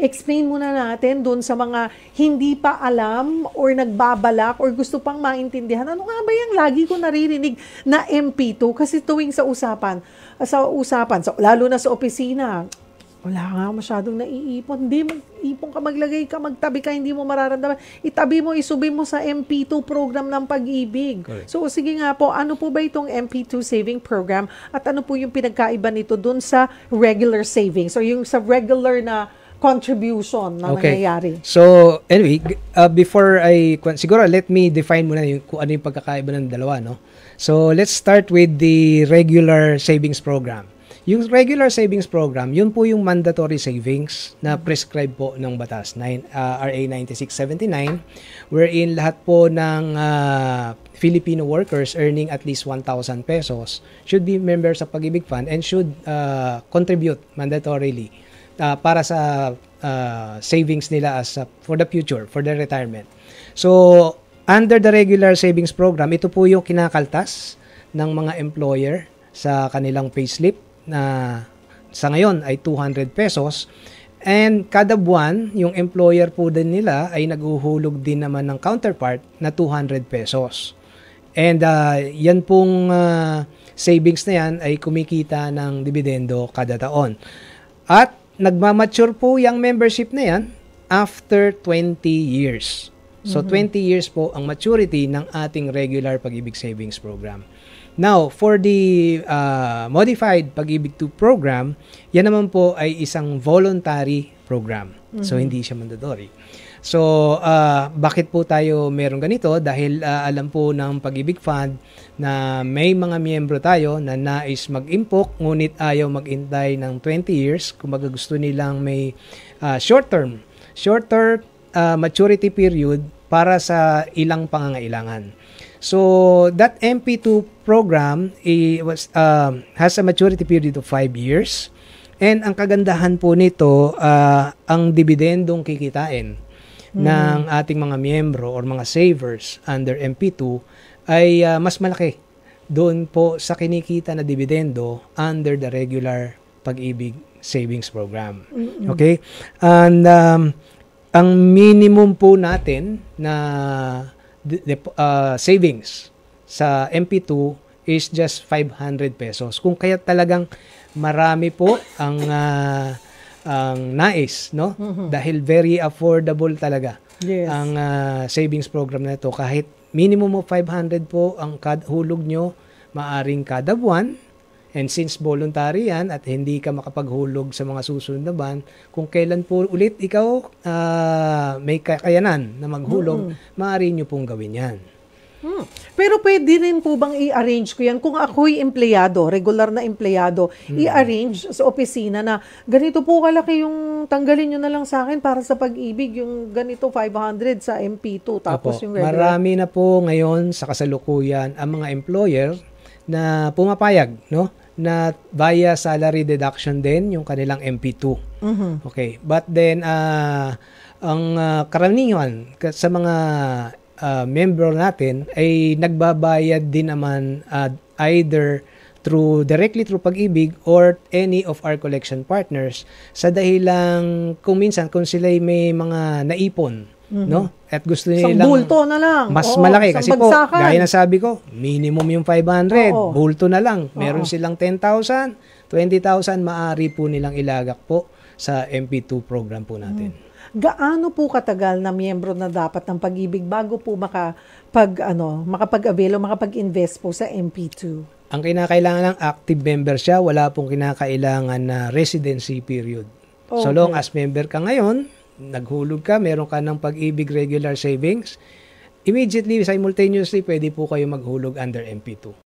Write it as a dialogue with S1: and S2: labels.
S1: explain muna natin doon sa mga hindi pa alam or nagbabalak or gusto pang maintindihan. Ano nga ba yung lagi ko naririnig na MP2 kasi tuwing sa usapan, sa usapan, sa, lalo na sa opisina, wala nga masyadong naiipon. Hindi, mo ipon ka, maglagay ka, magtabi ka, hindi mo mararamdaman. Itabi mo, isubi mo sa MP2 program ng pag-ibig. Correct. So, sige nga po, ano po ba itong MP2 saving program at ano po yung pinagkaiba nito dun sa regular savings? So, yung sa regular na contribution na okay. nangyayari.
S2: So, anyway, uh, before I, siguro let me define muna yung, kung ano yung pagkakaiba ng dalawa, no? So, let's start with the regular savings program. Yung regular savings program, yun po yung mandatory savings na prescribed po ng batas, 9, uh, RA 9679, wherein lahat po ng uh, Filipino workers earning at least 1,000 pesos should be members sa Pag-ibig Fund and should uh, contribute mandatorily uh, para sa uh, savings nila as uh, for the future, for their retirement. So, under the regular savings program, ito po yung kinakaltas ng mga employer sa kanilang payslip na sa ngayon ay 200 pesos. And kada buwan, yung employer po din nila ay naghuhulog din naman ng counterpart na 200 pesos. And uh, yan pong uh, savings na yan ay kumikita ng dividendo kada taon. At nagmamature po yung membership na yan after 20 years. So, mm-hmm. 20 years po ang maturity ng ating regular pag-ibig savings program. Now, for the uh, modified pag-ibig 2 program, yan naman po ay isang voluntary program. Mm-hmm. So, mhm. hindi siya mandatory. So, uh, bakit po tayo meron ganito? Dahil uh, alam po ng Pag-ibig Fund na may mga miyembro tayo na nais mag-impok ngunit ayaw maghintay ng 20 years. Kung gusto nilang may uh, short term, shorter uh, maturity period para sa ilang pangangailangan. So that MP2 program it was, uh, has a maturity period of 5 years. And ang kagandahan po nito, uh, ang dividendong kikitain mm. ng ating mga miyembro or mga savers under MP2 ay uh, mas malaki doon po sa kinikita na dividendo under the regular pag-ibig savings program. Okay? And um, ang minimum po natin na uh, savings sa MP2 is just 500 pesos. Kung kaya talagang marami po ang uh, ang nais, no? Mm-hmm. Dahil very affordable talaga yes. ang uh, savings program na ito. Kahit minimum of 500 po ang kad- hulog nyo, maaring kada buwan. And since voluntary yan at hindi ka makapaghulog sa mga susunod na buwan kung kailan po ulit ikaw uh, may kakayanan na maghulog, mm-hmm. maaari nyo pong gawin yan.
S1: Hmm. Pero pwede rin po bang i-arrange ko yan? Kung ako'y empleyado, regular na empleyado, hmm. i-arrange sa opisina na ganito po kalaki yung tanggalin nyo na lang sa akin para sa pag-ibig, yung ganito 500 sa MP2, tapos Apo, yung regular. Marami
S2: na po ngayon sa kasalukuyan ang mga employer na pumapayag, no? na via salary deduction din yung kanilang MP2. Mm-hmm. Okay, but then uh, ang uh, karaniwan sa mga uh, ah, member natin ay nagbabayad din naman uh, either through directly through pag-ibig or any of our collection partners sa dahilang kung minsan kung sila may mga naipon mm-hmm. no at gusto nila isang bulto
S1: na lang mas Oo, malaki kasi bagsakan. po gaya na sabi
S2: ko minimum yung 500 Oo. bulto na lang meron Oo. silang 10,000 20,000 maari po nilang ilagak po sa MP2 program po natin mm-hmm
S1: gaano po katagal na miyembro na dapat ng pag-ibig bago po makapag, ano, makapag-avail o makapag-invest po sa MP2?
S2: Ang kinakailangan ng active member siya, wala pong kinakailangan na residency period. Okay. So long as member ka ngayon, naghulog ka, meron ka ng pag-ibig regular savings, immediately,
S1: simultaneously, pwede po kayo maghulog under MP2.